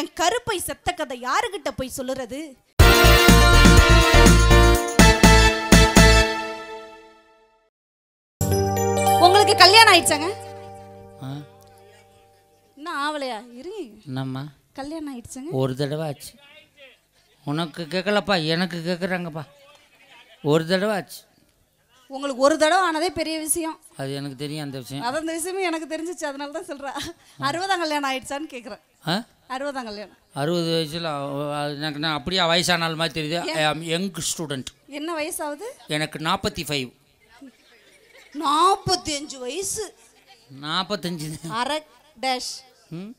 என் கருப்பை செத்த கதை யாருக்கிட்ட போய் சொல்லுறது உங்களுக்கு கல்யாணம் ஆயிடுச்சாங்க என்ன ஆவலையா இருங்க என்னம்மா கல்யாணம் ஆயிடுச்சுங்க ஒரு தடவை ஆச்சு உனக்கு கேட்கலப்பா எனக்கு கேட்குறாங்கப்பா ஒரு தடவை ஆச்சு உங்களுக்கு ஒரு தடவை ஆனதே பெரிய விஷயம் அது எனக்கு தெரியும் அந்த விஷயம் அது அந்த விஷயமும் எனக்கு தெரிஞ்சிச்சு அதனால தான் சொல்கிறேன் அறுபதாம் கல்யாணம் ஆயிடுச்சான்னு கேட்குறேன் ஆ அறுபதாம் கல்யாணம் அறுபது வயசில் எனக்கு நான் அப்படியே வயசானால் மாதிரி தெரியுது ஐ ஆம் யங் ஸ்டூடெண்ட் என்ன வயசாகுது எனக்கு நாற்பத்தி ஃபைவ் நாற்பத்தஞ்சு அஞ்சு வயசு நாற்பத்தஞ்சு அரை டேஷ் ம்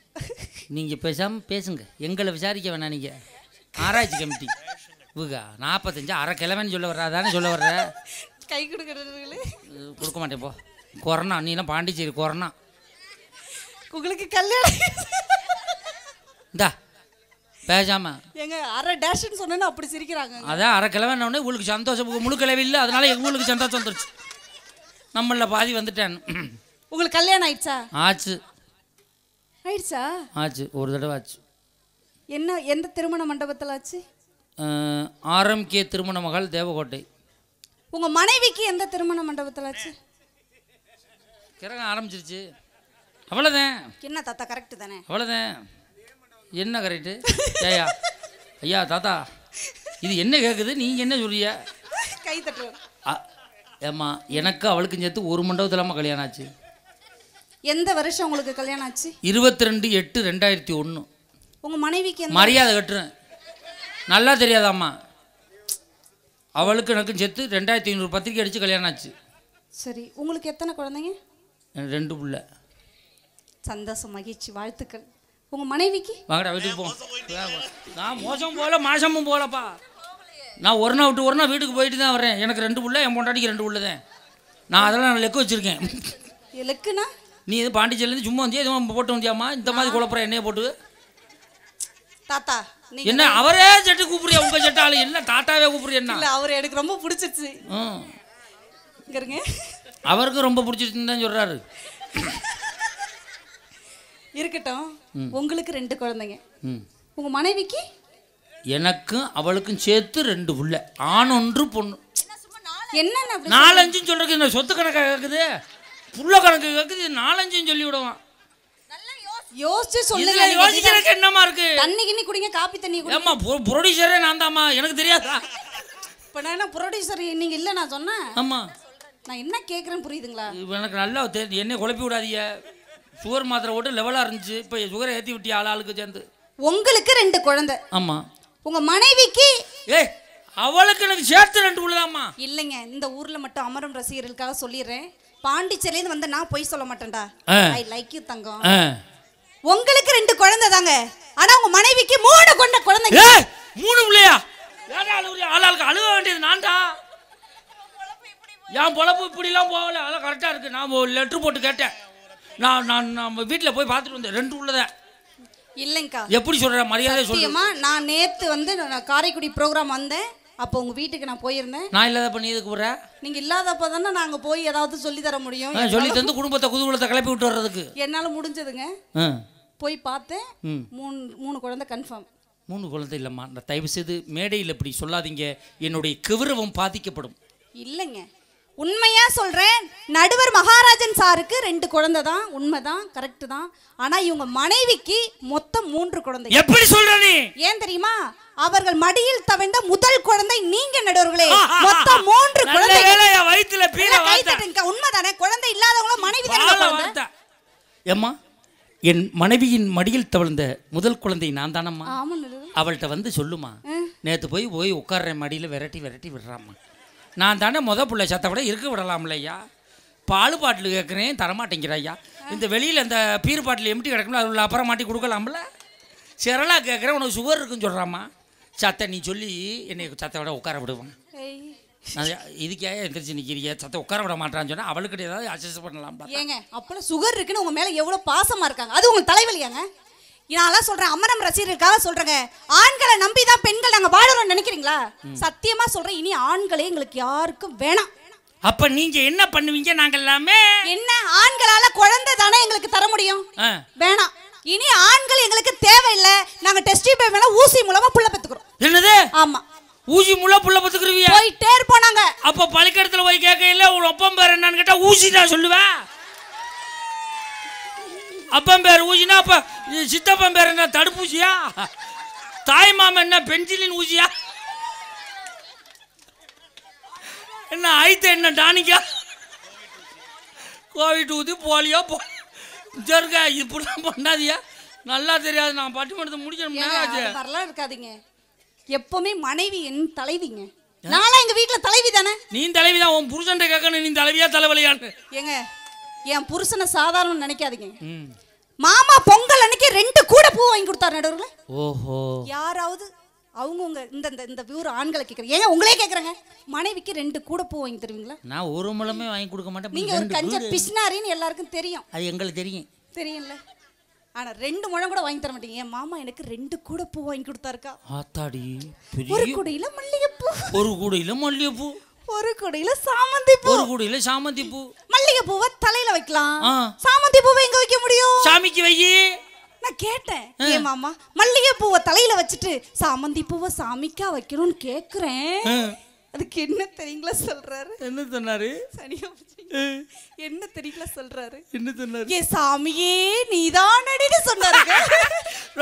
நீங்கள் பேசாமல் பேசுங்க எங்களை விசாரிக்க வேணாம் நீங்கள் ஆராய்ச்சி கமிட்டி இவங்க நாற்பத்தஞ்சு அரை கிழமைன்னு சொல்ல வர்றாதானே சொல்ல வர்ற கை கொடுக்குறது கொடுக்க மாட்டேன் போ கொரோனா நீலாம் பாண்டிச்சேரி கொரோனா உங்களுக்கு கல்யாணம் இந்தா பேசாம எங்க அரை டேஷ்னு சொன்னா அப்படி சிரிக்கிறாங்க அதான் அரை கிழவன் உங்களுக்கு சந்தோஷம் முழு கிழவி இல்லை அதனால எங்க உங்களுக்கு சந்தோஷம் வந்துருச்சு நம்மள பாதி வந்துட்டேன் உங்களுக்கு கல்யாணம் ஆயிடுச்சா ஆச்சு ஆயிடுச்சா ஆச்சு ஒரு தடவை ஆச்சு என்ன எந்த திருமண மண்டபத்தில் ஆச்சு ஆர்எம்கே திருமண மகள் தேவகோட்டை உங்க மனைவிக்கு எந்த திருமண மண்டபத்தில் ஆச்சு கிறகம் ஆரம்பிச்சிருச்சு அவ்வளோதான் என்ன தாத்தா கரெக்டு தானே அவ்வளோதான் என்ன கரெக்டு ஐயா ஐயா தாத்தா இது என்ன கேட்குது நீங்கள் என்ன சொல்றிய கை தட்டு ஏம்மா எனக்கு அவளுக்கும் சேர்த்து ஒரு அம்மா கல்யாணம் ஆச்சு எந்த வருஷம் உங்களுக்கு கல்யாணம் ஆச்சு இருபத்தி ரெண்டு எட்டு ரெண்டாயிரத்தி ஒன்று உங்கள் மனைவிக்கு மரியாதை கட்டுறேன் நல்லா தெரியாதாம்மா அவளுக்கு எனக்கும் சேர்த்து ரெண்டாயிரத்தி ஐநூறு பத்திரிக்கை அடித்து கல்யாணம் ஆச்சு சரி உங்களுக்கு எத்தனை குழந்தைங்க ரெண்டு பிள்ளை சந்தோஷம் மகிழ்ச்சி வாழ்த்துக்கள் உங்க மனைவிக்கு வாங்கடா வீட்டுக்கு போவோம் நான் மோசம் போல மாசமும் போலப்பா நான் ஒரு நாள் விட்டு ஒரு நாள் வீட்டுக்கு போயிட்டு தான் வரேன் எனக்கு ரெண்டு உள்ள என் பொண்டாட்டிக்கு ரெண்டு உள்ளதேன் தான் நான் அதெல்லாம் நான் லெக்கு வச்சிருக்கேன் லெக்குனா நீ எதுவும் பாண்டிச்சேரியிலேருந்து சும்மா வந்தியா எதுவும் போட்டு வந்தியாம்மா இந்த மாதிரி குழப்பிற என்னைய போட்டு தாத்தா என்ன அவரே செட்டு கூப்பிடுறியா உங்க செட்டாளு என்ன தாத்தாவே கூப்பிடுறியா அவர் எனக்கு ரொம்ப பிடிச்சிருச்சு அவருக்கும் ரொம்ப பிடிச்சிருச்சுன்னு தான் சொல்றாரு இருக்கட்டும் உங்களுக்கு ரெண்டு குழந்தைங்க உங்க மனைவிக்கு எனக்கும் அவளுக்கும் சேர்த்து ரெண்டு புள்ள ஆண் ஒன்று பொண்ணு என்ன நாலஞ்சுன்னு சொல்றது இந்த சொத்து கணக்காக கேட்குது புள்ள கணக்கு கேட்குது நாலஞ்சுன்னு சொல்லி விடுவான் சொல்லுங்க குடிங்க காப்பி தண்ணி நான் எனக்கு இப்போ நான் என்ன நீங்கள் இல்லை நான் சொன்னேன் நான் என்ன கேட்குறேன்னு புரியுதுங்களா எனக்கு நல்லா என்ன குழப்பி விடாதீங்க சுகர் மாத்திரை ஓட்டு லெவலாக இருந்துச்சு இப்போ சுகரை ஏற்றி விட்டியா ஆள் ஆளுக்கு சேர்ந்து உங்களுக்கு ரெண்டு குழந்தை ஆமாம் உங்கள் மனைவிக்கு ஏ அவளுக்கு எனக்கு சேர்த்து ரெண்டு உள்ளதாம்மா இல்லைங்க இந்த ஊரில் மட்டும் அமரம் ரசிகர்களுக்காக சொல்லிடுறேன் பாண்டிச்சேரியிலேருந்து வந்த நான் பொய் சொல்ல மாட்டேன்டா ஐ லைக் யூ தங்கம் உங்களுக்கு ரெண்டு குழந்தை தாங்க ஆனா உங்க மனைவிக்கு மூணு கொண்ட குழந்தைங்க மூணு இல்லையா ஆளாளுக்கு அழுக வேண்டியது நான்டா என் பொழப்பு இப்படிலாம் போகல அதான் கரெக்டாக இருக்கு நான் லெட்ரு போட்டு கேட்டேன் நான் நான் நம்ம வீட்டில் போய் பார்த்துட்டு வந்தேன் ரெண்டு உள்ளதை இல்லைங்கக்கா எப்படி சொல்கிற மரியாதை சொல்லுமா நான் நேற்று வந்து நான் காரைக்குடி ப்ரோக்ராம் வந்தேன் அப்போ உங்கள் வீட்டுக்கு நான் போயிருந்தேன் நான் இல்லாத பண்ணி இதுக்கு போகிறேன் நீங்கள் இல்லாதப்போ தானே நாங்கள் போய் ஏதாவது சொல்லி தர முடியும் சொல்லி தந்து குடும்பத்தை குதூகலத்தை கிளப்பி விட்டு வர்றதுக்கு என்னால் முடிஞ்சதுங்க போய் பார்த்தேன் மூணு மூணு குழந்தை கன்ஃபார்ம் மூணு குழந்தை இல்லைம்மா நான் தயவு செய்து மேடையில் இப்படி சொல்லாதீங்க என்னுடைய கௌரவம் பாதிக்கப்படும் இல்லைங்க உண்மையாக சொல்கிறேன் நடுவர் மகாராஜன் சாருக்கு ரெண்டு குழந்தை தான் உண்மைதான் கரெக்ட் தான் ஆனால் இவங்க மனைவிக்கு மொத்தம் மூன்று குழந்தை எப்படி சொல்ற ஏன் தெரியுமா அவர்கள் மடியில் தவிர்ந்த முதல் குழந்தை நீங்க நடுவர்களே மொத்தம் மூன்று குழந்தை வயிற்றுல உண்மைதானே குழந்தை இல்லாதவங்கள மனைவி தானே ஏம்மா என் மனைவியின் மடியில் தவிழ்ந்த முதல் குழந்தை நான் தானம்மா அவள்கிட்ட வந்து சொல்லுமா நேற்று போய் போய் உட்கார்ற மடியில் விரட்டி விரட்டி விடுறாம்மா நான் தானே முத பிள்ளை சத்த விட இருக்க விடலாம்ல ஐயா பால் பாட்டில் கேட்குறேன் தரமாட்டேங்கிற ஐயா இந்த வெளியில் இந்த பீர் பாட்டில் எம்டி கிடக்கணும் அது உள்ள அப்புறம் மாட்டி கொடுக்கலாம்ல சிரலாக கேட்குறேன் உனக்கு சுகர் இருக்குன்னு சொல்கிறாம்மா சத்தை நீ சொல்லி என்னை சத்தை விட உட்கார விடுவான் இதுக்கே எந்திரிச்சு நிற்கிறீங்க சத்தை உட்கார விட மாட்டான்னு சொன்னால் அவளுக்கு ஏதாவது அட்ஜஸ்ட் பண்ணலாம் ஏங்க அப்போல்லாம் சுகர் இருக்குன்னு உங்கள் மேலே எவ்வளோ பாசமாக இருக்காங்க அது உங்கள் தலைவலியாங்க நான் நான்லாம் சொல்றேன் அமரம் ரசிகர்களுக்காக சொல்றேங்க ஆண்களை நம்பி தான் பெண்கள் நாங்க வாழறோம்னு நினைக்கிறீங்களா சத்தியமா சொல்றேன் இனி ஆண்களே எங்களுக்கு யாருக்கும் வேணாம் அப்ப நீங்க என்ன பண்ணுவீங்க நாங்க எல்லாமே என்ன ஆண்களால குழந்தை தானே எங்களுக்கு தர முடியும் வேணாம் இனி ஆண்கள் எங்களுக்கு தேவையில்லை நாங்க டெஸ்ட் டியூப் வேணா ஊசி மூலமா புள்ள பெத்துக்கிறோம் என்னது ஆமா ஊசி முள்ள புள்ள பத்துக்குருவியா போயிட்டே இருப்போம் அப்ப பழுக்கடத்துல போய் கேட்கல உன் ஒப்பம் பேர் என்னன்னு கேட்டா ஊசி தான் சொல்லுவேன் அப்பம் பேர் ஊசினா அப்ப இது சித்தப்பன் பேர் என்ன தடுப்பூசியா தாய் மாமன் என்ன பென்சிலின் ஊசியா என்ன ஐத்த என்ன டானிக்கா கோவிட் ஊதி போலியோ போ ஜர்கா இப்படிலாம் பண்ணாதியா நல்லா தெரியாது நான் பட்டிமன்றத்தை முடிக்கணும் வரலாம் இருக்காதீங்க எப்பவுமே மனைவி என் தலைவிங்க நானும் எங்க வீட்டுல தலைவி தானே நீ தலைவி தான் உன் புருஷன் கேட்கணும் நீ தலைவியா தலைவலியான்னு ஏங்க என் புருஷனை சாதாரணம் நினைக்காதீங்க மாமா பொங்கல் அன்னைக்கு ரெண்டு கூட பூ வாங்கி கொடுத்தாரு நடுவர்ல ஓஹோ யாராவது அவங்கவுங்க இந்த இந்த இந்த ஊர் ஆண்களை கேட்குறேன் ஏன் உங்களே கேட்குறாங்க மனைவிக்கு ரெண்டு கூட பூ வாங்கி தருவீங்களா நான் ஒரு மூலமே வாங்கி கொடுக்க மாட்டேன் நீங்கள் ஒரு கஞ்ச பிஸ்னாரின்னு எல்லாருக்கும் தெரியும் அது எங்களுக்கு தெரியும் தெரியும்ல ஆனால் ரெண்டு முழம் கூட வாங்கி தர மாட்டீங்க என் மாமா எனக்கு ரெண்டு கூட பூ வாங்கி கொடுத்தாருக்கா ஆத்தாடி ஒரு குடையில மல்லிகைப்பூ ஒரு குடையில மல்லிகைப்பூ ஒரு குடையில சாமந்தி பூ ஒரு குடையில சாமந்தி பூ பூவை தலையில வைக்கலாம் சாமந்தி பூவை எங்க வைக்க முடியும் சாமிக்கு வை நான் கேட்டேன் ஏ மாமா மல்லிகை பூவை தலையில வச்சுட்டு சாமந்தி பூவை சாமிக்கா வைக்கணும்னு கேக்குறேன் அதுக்கு என்ன தெரியுங்களா சொல்றாரு என்ன சொன்னாரு சரியா என்ன தெரியுங்களா சொல்றாரு என்ன சொன்னாரு ஏ சாமியே நீதான் அடின்னு சொன்னாருங்க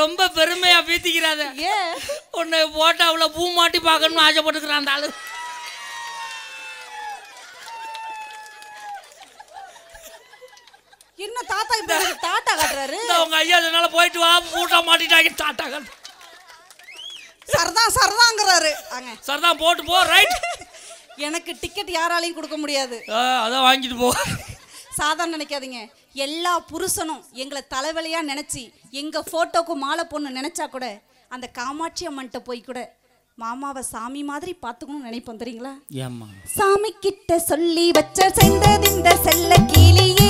ரொம்ப பெருமையா பேத்திக்கிறாத ஏ உன்னை போட்டாவில் பூ மாட்டி பார்க்கணும்னு ஆசைப்பட்டுக்கிறான் அந்த ஆளு டாட்டா காட்டுறாரு உங்க போட்டு போ எனக்கு டிக்கெட் யாராலையும் கொடுக்க முடியாது சாதாரண நினைக்காதீங்க எல்லா புருஷனும் எங்களை தலைவலியாக நினைச்சு எங்க ஃபோட்டோக்கு மாலை பொண்ணு நினைச்சா கூட அந்த காமாட்சி அம்மன்கிட்ட போய் கூட மாமாவை சாமி மாதிரி பார்த்துக்கணும்னு நினைப்போம் தெரியுங்களா சாமி கிட்ட சொல்லி வச்ச செந்ததிந்த செல்ல கீழியே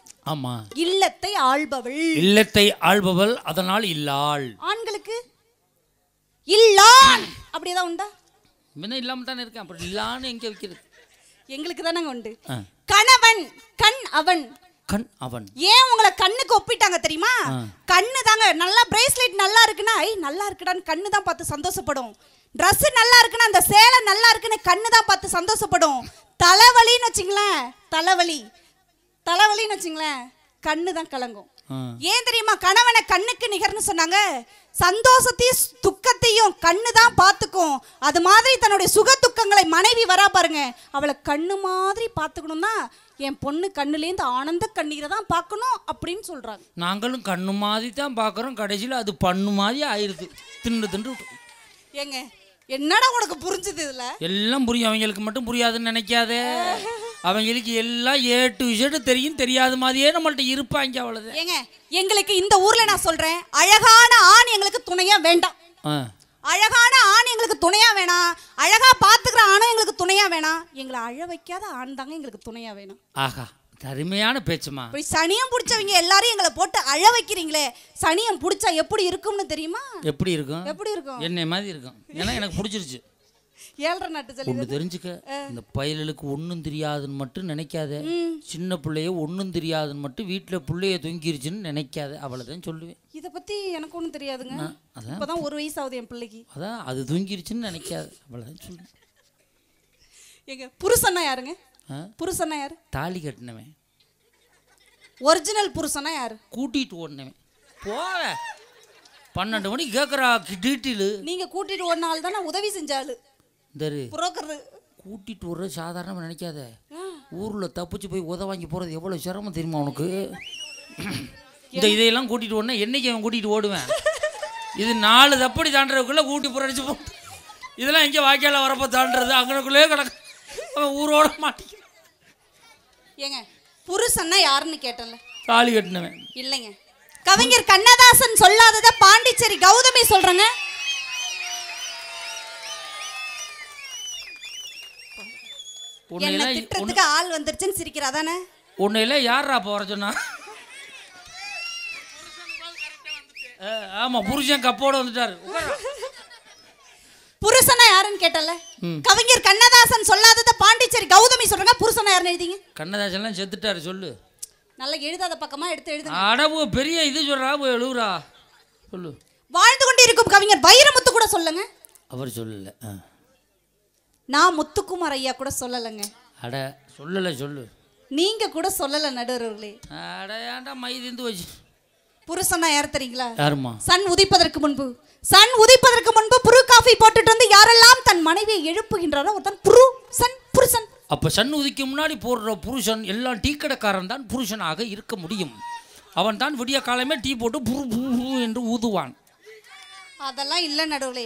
ஆமா இல்லத்தை ஆள்பவள் இல்லத்தை ஆள்பவள் அதனால் இல்லாள் ஆண்களுக்கு இல்லான் அப்படியேதான் உண்டா முன்ன இல்லாம தானே இருக்கேன் அப்படி இல்லான்னு எங்க வைக்கிறது எங்களுக்கு தானங்க உண்டு கணவன் கண் அவன் கண் அவன் ஏன் உங்களை கண்ணுக்கு ஒப்பிட்டாங்க தெரியுமா கண்ணு தாங்க நல்லா பிரேஸ்லெட் நல்லா இருக்குன்னா ஐ நல்லா இருக்குடான்னு கண்ணு தான் பார்த்து சந்தோஷப்படும் ட்ரெஸ் நல்லா இருக்குன்னா அந்த சேலை நல்லா இருக்குன்னு கண்ணு தான் பார்த்து சந்தோஷப்படும் தலைவலின்னு வச்சுங்களேன் தலைவலி தலைவலின்னு வச்சுங்களேன் கண்ணு தான் கலங்கும் ஏன் தெரியுமா கணவனை கண்ணுக்கு நிகர்னு சொன்னாங்க சந்தோஷத்தையும் துக்கத்தையும் கண்ணு தான் பார்த்துக்கும் அது மாதிரி தன்னுடைய சுக துக்கங்களை மனைவி வரா பாருங்க அவளை கண்ணு மாதிரி பார்த்துக்கணும்னா என் பொண்ணு கண்ணுலேருந்து ஆனந்த கண்ணீரை தான் பார்க்கணும் அப்படின்னு சொல்கிறாங்க நாங்களும் கண்ணு மாதிரி தான் பார்க்குறோம் கடைசியில் அது பண்ணு மாதிரி தின்னு திண்டு விட்டு ஏங்க என்னடா உனக்கு புரிஞ்சுது இதில் எல்லாம் புரியும் அவங்களுக்கு மட்டும் புரியாதுன்னு நினைக்காதே அவங்களுக்கு எல்லாம் ஏ டு இசட் தெரியும் தெரியாத மாதிரியே நம்மள்ட்ட இருப்பாங்க அவ்வளவு ஏங்க எங்களுக்கு இந்த ஊர்ல நான் சொல்றேன் அழகான ஆண் எங்களுக்கு துணையா வேண்டாம் அழகான ஆண் எங்களுக்கு துணையா வேணாம் அழகா பாத்துக்கிற ஆணும் எங்களுக்கு துணையா வேணாம் எங்களை அழ வைக்காத ஆண் தாங்க எங்களுக்கு துணையா வேணும் ஆஹா தருமையான பேச்சுமா போய் சனியம் பிடிச்சவங்க எல்லாரும் எங்களை போட்டு அழ வைக்கிறீங்களே சனியம் பிடிச்சா எப்படி இருக்கும்னு தெரியுமா எப்படி இருக்கும் எப்படி இருக்கும் என்னை மாதிரி இருக்கும் ஏன்னா எனக்கு பிடிச்சிருச்சு ஏழரை நாட்டு சளி ஒன்று தெரிஞ்சுக்க இந்த பயலுக்கு ஒன்றும் தெரியாதுன்னு மட்டும் நினைக்காத சின்ன பிள்ளைய ஒன்றும் தெரியாதுன்னு மட்டும் வீட்டில் பிள்ளைய தொங்கிருச்சுன்னு நினைக்காத அவ்வளோதான் சொல்லுவேன் இதை பற்றி எனக்கு ஒன்றும் தெரியாதுங்க அதான் இப்போதான் ஒரு வயசு ஆகுது என் பிள்ளைக்கு அதான் அது தூங்கிருச்சுன்னு நினைக்காது அவ்வளோதான் சொல்லுவேன் எங்க புருஷன்னா யாருங்க புருஷனா யாரு தாலி கட்டினவன் ஒரிஜினல் புருஷனா யாரு கூட்டிட்டு ஓடினவன் போவேன் பன்னெண்டு மணிக்கு கேட்குறா டீட்டெயிலு நீங்கள் கூட்டிகிட்டு ஓடினால்தான் நான் உதவி செஞ்சாலும் இந்தாரு கூட்டிட்டு வர சாதாரணமாக நினைக்காத ஊரில் தப்பிச்சு போய் உத வாங்கி போகிறது எவ்வளோ சிரமம் தெரியுமா உனக்கு இந்த இதையெல்லாம் கூட்டிகிட்டு ஓடனே என்னைக்கு அவன் கூட்டிகிட்டு ஓடுவேன் இது நாலு தப்படி தாண்டுறதுக்குள்ளே கூட்டி புறடிச்சு போ இதெல்லாம் எங்கே வாய்க்கால வரப்போ தாண்டது அங்கனக்குள்ளே கிடக்கு அவன் ஊரோட மாட்டிக்கணும் ஏங்க புருஷன்னா யாருன்னு கேட்டல தாலி கட்டினவன் இல்லைங்க கவிஞர் கண்ணதாசன் சொல்லாததை பாண்டிச்சேரி கௌதமி சொல்கிறேங்க என்ன திட்டுறதுக்கு ஆள் வந்துருச்சுன்னு சிரிக்கிறா தானே உன்னையில யாரா போகிற சொன்னா ஆமாம் புருஷன் கப்போடு வந்துட்டாரு புருஷனா யாருன்னு கேட்டல கவிஞர் கண்ணதாசன் சொல்லாதத பாண்டிச்சேரி கௌதமி சொல்றாங்க புருஷனா யாருன்னு எழுதிங்க கண்ணதாசன்லாம் செத்துட்டாரு சொல்லு நல்லா எழுதாத பக்கமா எடுத்து எழுது அடவு பெரிய இது சொல்றா எழுவுறா சொல்லு வாழ்ந்து இருக்கும் கவிஞர் வைரமுத்து கூட சொல்லுங்க அவர் சொல்லல நான் முத்துக்குமார் ஐயா கூட சொல்லலைங்க அட சொல்லலை சொல்லு நீங்க கூட சொல்லல நடுவர்களே அட ஏன்டா மைதிந்து வச்சு புருஷனா ஏறத்துறீங்களா யாருமா சன் உதிப்பதற்கு முன்பு சன் உதிப்பதற்கு முன்பு புரு காஃபி போட்டுட்டு வந்து யாரெல்லாம் தன் மனைவியை எழுப்புகின்றாரோ ஒருத்தன் புரு சன் புருஷன் அப்போ சன் உதிக்கு முன்னாடி போடுற புருஷன் எல்லாம் டீ கடைக்காரன் தான் புருஷனாக இருக்க முடியும் அவன் தான் விடிய காலமே டீ போட்டு புரு புரு என்று ஊதுவான் அதெல்லாம் இல்லை நடுவுலே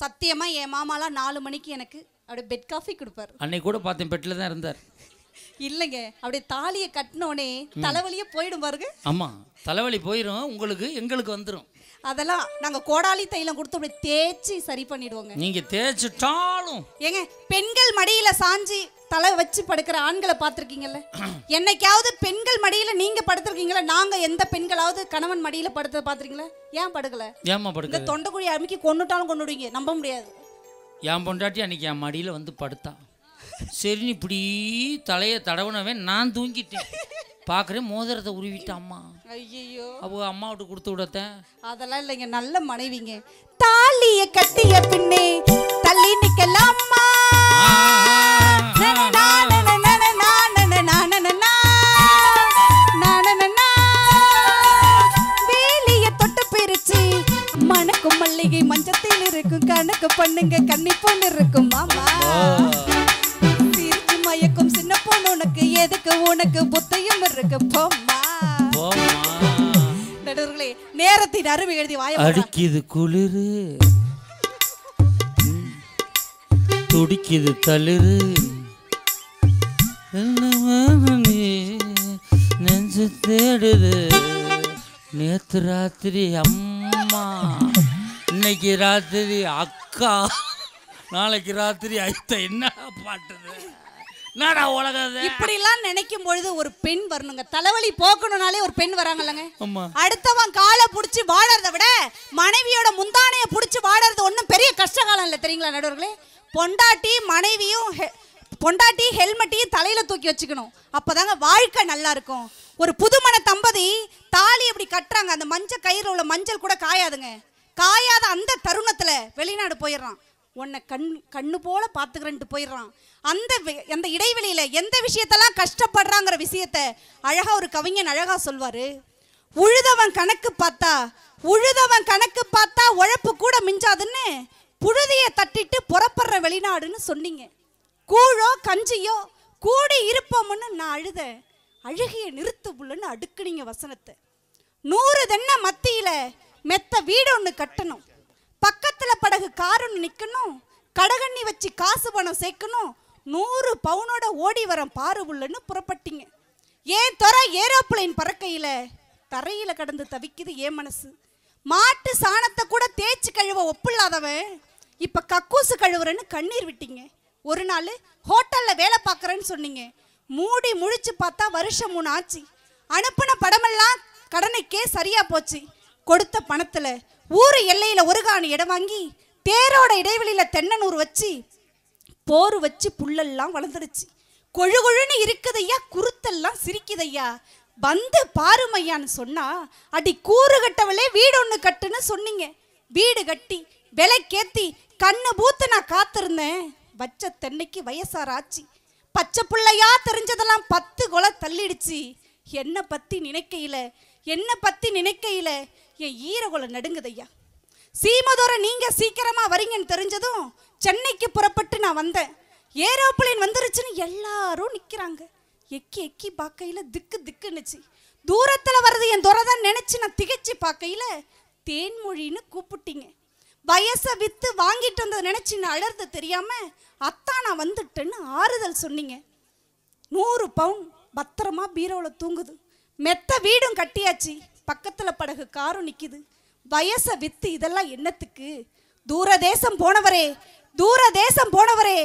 சத்தியமாக என் மாமாலாம் நாலு மணிக்கு எனக்கு அப்படியே பெட் காஃபி கொடுப்பாரு அன்னைக்கு கூட பார்த்தேன் பெட்டில் தான் இருந்தார் இல்லைங்க அப்படியே தாலியை கட்டினோடனே தலைவலியே போயிடும் பாருங்க ஆமாம் தலைவலி போயிடும் உங்களுக்கு எங்களுக்கு வந்துடும் அதெல்லாம் நாங்க கோடாலி தைலம் கொடுத்து அப்படி தேய்ச்சி சரி பண்ணிடுவோங்க நீங்க தேய்ச்சிட்டாலும் ஏங்க பெண்கள் மடியில சாஞ்சி தலை வச்சு படுக்கிற ஆண்களை பார்த்துருக்கீங்கல்ல என்னைக்காவது பெண்கள் மடியில நீங்க படுத்திருக்கீங்களா நாங்க எந்த பெண்களாவது கணவன் மடியில படுத்த பாத்துறீங்களா ஏன் படுக்கல ஏமா படுக்கல தொண்டை குழி அமுக்கி கொண்டுட்டாலும் கொண்டுடுவீங்க நம்ப முடியாது என் பொண்டாட்டி அன்னைக்கு என் மடியில வந்து படுத்தான் சரின்னு இப்படி தலையை தடவுனவே நான் தூங்கிட்டேன் பார்க்குறேன் மோதிரத்தை உருவிட்டாம்மா ஐயோ அப்போ விட்டு கொடுத்து விடத்தேன் அதெல்லாம் இல்லைங்க நல்ல மனைவிங்க தாலிய கட்டிய பின்னே தள்ளி நிக்கலாம்மா மல்லிகை மஞ்சத்தில் இருக்கும் கணக்கு பண்ணுங்க கண்ணி பொண்ணு இருக்கும் மாமா மயக்கும் சின்ன பொண்ணு உனக்கு எதுக்கு உனக்கு புத்தையும் இருக்கு நடுவர்களே நேரத்தின் அருமை எழுதி வாய அடிக்குது குளிரு துடிக்குது தளிரு நெஞ்சு தேடுது நேற்று ராத்திரி அம்மா இன்னைக்கு ராத்திரி அக்கா நாளைக்கு ராத்திரி ஐத்த என்ன பாட்டுது என்னடா உலகம் இப்படி எல்லாம் நினைக்கும் பொழுது ஒரு பெண் வரணுங்க தலைவலி போக்கணும்னாலே ஒரு பெண் வராங்கல்லங்க அடுத்தவன் காலை புடிச்சு வாடறத விட மனைவியோட முந்தானைய புடிச்சு வாழறது ஒண்ணும் பெரிய கஷ்ட காலம் இல்ல தெரியுங்களா நடுவர்களே பொண்டாட்டி மனைவியும் பொண்டாட்டி ஹெல்மெட்டையும் தலையில தூக்கி வச்சுக்கணும் அப்பதாங்க வாழ்க்கை நல்லா இருக்கும் ஒரு புதுமண தம்பதி தாலி இப்படி கட்டுறாங்க அந்த மஞ்சள் கயிறு உள்ள மஞ்சள் கூட காயாதுங்க காயாத அந்த தருணத்துல வெளிநாடு போயிடுறான் உன்னை கண் கண்ணு போல பார்த்துக்கிறேன்ட்டு போயிடுறான் அந்த அந்த இடைவெளியில் எந்த விஷயத்தெல்லாம் கஷ்டப்படுறாங்கிற விஷயத்த அழகாக ஒரு கவிஞன் அழகாக சொல்வார் உழுதவன் கணக்கு பார்த்தா உழுதவன் கணக்கு பார்த்தா உழப்பு கூட மிஞ்சாதுன்னு புழுதியை தட்டிட்டு புறப்படுற வெளிநாடுன்னு சொன்னீங்க கூழோ கஞ்சியோ கூடி இருப்போம்னு நான் அழுத அழுகிய நிறுத்து புள்ளுன்னு அடுக்குனீங்க வசனத்தை நூறு தென்ன மத்தியில் மெத்த வீடு ஒன்று கட்டணும் பக்கத்துல படகு காருன்னு நிக்கணும் கடகண்ணி வச்சு காசு பணம் சேர்க்கணும் நூறு பவுனோட ஓடி பாரு பாருவுள்ளன்னு புறப்பட்டீங்க ஏன் துறை ஏரோப்ளைன் பறக்கையில தரையில கடந்து தவிக்குது ஏன் மனசு மாட்டு சாணத்தை கூட தேய்ச்சி கழுவ ஒப்பில்லாதவன் இப்ப கக்கூசு கழுவுறன்னு கண்ணீர் விட்டீங்க ஒரு நாள் ஹோட்டல்ல வேலை பார்க்குறேன்னு சொன்னீங்க மூடி முழிச்சு பார்த்தா வருஷம் மூணு ஆச்சு அனுப்பின படமெல்லாம் கடனுக்கே சரியா போச்சு கொடுத்த பணத்துல ஊர் எல்லையில் ஒரு காணி இடம் வாங்கி தேரோட இடைவெளியில் தென்னனூர் வச்சு போர் வச்சு புல்லெல்லாம் வளர்ந்துருச்சு கொழு கொழுன்னு இருக்குதையா குருத்தெல்லாம் சிரிக்குதையா வந்து பாருமையான்னு சொன்னா அடி கூறு கட்டவளே வீடு ஒன்று கட்டுன்னு சொன்னீங்க வீடு கட்டி விலைக்கேத்தி கண்ணு பூத்து நான் காத்திருந்தேன் வச்ச தென்னைக்கு வயசார் ஆச்சு பச்சை பிள்ளையா தெரிஞ்சதெல்லாம் பத்து கொலை தள்ளிடுச்சு என்னை பற்றி நினைக்கையில் என்னை பற்றி நினைக்கையில் என் ஈரகுல நடுங்குதையா சீமதோர நீங்கள் சீக்கிரமாக வரீங்கன்னு தெரிஞ்சதும் சென்னைக்கு புறப்பட்டு நான் வந்தேன் ஏரோப்ளைன் வந்துருச்சுன்னு எல்லாரும் நிற்கிறாங்க எக்கி எக்கி பார்க்கையில் திக்கு திக்குன்னுச்சு தூரத்தில் வர்றது என் துறை தான் நினச்சி நான் திகைச்சு பார்க்கையில் தேன்மொழின்னு கூப்பிட்டீங்க வயசை விற்று வாங்கிட்டு வந்ததை நினச்சி நான் அழறது தெரியாமல் அத்தா நான் வந்துட்டேன்னு ஆறுதல் சொன்னீங்க நூறு பவுன் பத்திரமா பீரோவில் தூங்குது மெத்த வீடும் கட்டியாச்சு பக்கத்தில் படகு காரும் நிற்கிது வயசை வித்து இதெல்லாம் என்னத்துக்கு தூர தேசம் போனவரே தூர தேசம் போனவரே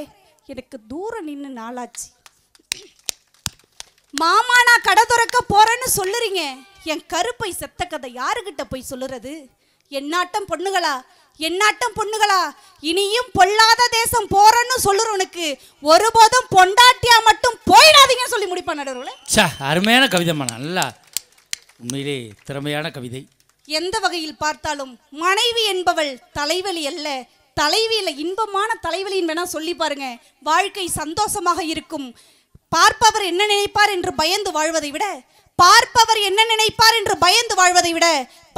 எனக்கு தூரம் நின்று நாளாச்சு மாமா நான் கடை துறக்க போறேன்னு சொல்லுறீங்க என் கருப்பை செத்த கதை யாருக்கிட்ட போய் சொல்லுறது என்னாட்டம் பொண்ணுகளா என்னாட்டம் பொண்ணுகளா இனியும் பொல்லாத தேசம் போறேன்னு சொல்லுறவனுக்கு ஒருபோதும் பொண்டாட்டியா மட்டும் போயிடாதீங்கன்னு சொல்லி முடிப்பான் நடுவர்களே அருமையான கவிதம்மா நல்லா உண்மையிலே திறமையான கவிதை எந்த வகையில் பார்த்தாலும் மனைவி என்பவள் தலைவலி அல்ல தலைவியில் இன்பமான தலைவலின்னு வேணா சொல்லி பாருங்க வாழ்க்கை சந்தோஷமாக இருக்கும் பார்ப்பவர் என்ன நினைப்பார் என்று பயந்து வாழ்வதை விட பார்ப்பவர் என்ன நினைப்பார் என்று பயந்து வாழ்வதை விட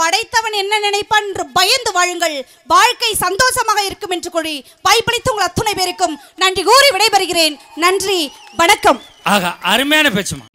படைத்தவன் என்ன நினைப்பான் என்று பயந்து வாழுங்கள் வாழ்க்கை சந்தோஷமாக இருக்கும் என்று கூறி வாய்ப்பளித்து உங்கள் அத்துணை பேருக்கும் நன்றி கூறி விடைபெறுகிறேன் நன்றி வணக்கம் ஆகா அருமையான பேச்சுமா